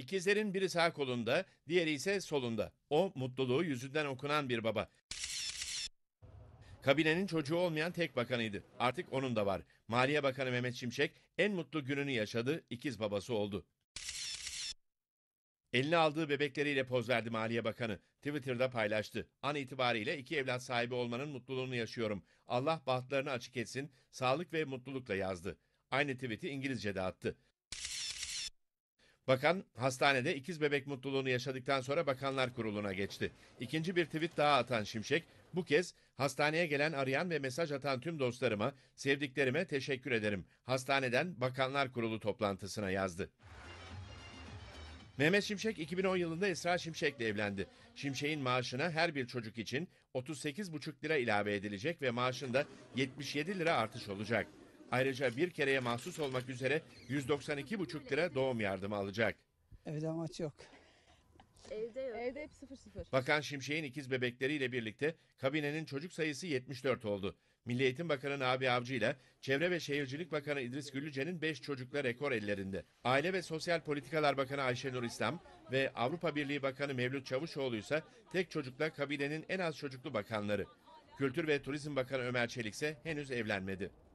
İkizlerin biri sağ kolunda, diğeri ise solunda. O mutluluğu yüzünden okunan bir baba. Kabinenin çocuğu olmayan tek bakanıydı. Artık onun da var. Maliye Bakanı Mehmet Şimşek en mutlu gününü yaşadı, ikiz babası oldu. Eline aldığı bebekleriyle poz verdi Maliye Bakanı. Twitter'da paylaştı. An itibariyle iki evlat sahibi olmanın mutluluğunu yaşıyorum. Allah bahtlarını açık etsin, sağlık ve mutlulukla yazdı. Aynı tweet'i İngilizce de attı. Bakan hastanede ikiz bebek mutluluğunu yaşadıktan sonra Bakanlar Kurulu'na geçti. İkinci bir tweet daha atan Şimşek bu kez hastaneye gelen arayan ve mesaj atan tüm dostlarıma, sevdiklerime teşekkür ederim. Hastaneden Bakanlar Kurulu toplantısına yazdı. Mehmet Şimşek 2010 yılında Esra Şimşek ile evlendi. Şimşek'in maaşına her bir çocuk için 38,5 lira ilave edilecek ve maaşında 77 lira artış olacak. Ayrıca bir kereye mahsus olmak üzere 192,5 lira doğum yardımı alacak. Evde amaç yok. Evde yok. Evde hep 0-0. Bakan Şimşek'in ikiz bebekleriyle birlikte kabinenin çocuk sayısı 74 oldu. Milli Eğitim Bakanı Nabi Avcı ile Çevre ve Şehircilik Bakanı İdris Güllüce'nin 5 çocukla rekor ellerinde. Aile ve Sosyal Politikalar Bakanı Ayşenur İslam ve Avrupa Birliği Bakanı Mevlüt Çavuşoğlu ise tek çocukla kabinenin en az çocuklu bakanları. Kültür ve Turizm Bakanı Ömer Çelik ise henüz evlenmedi.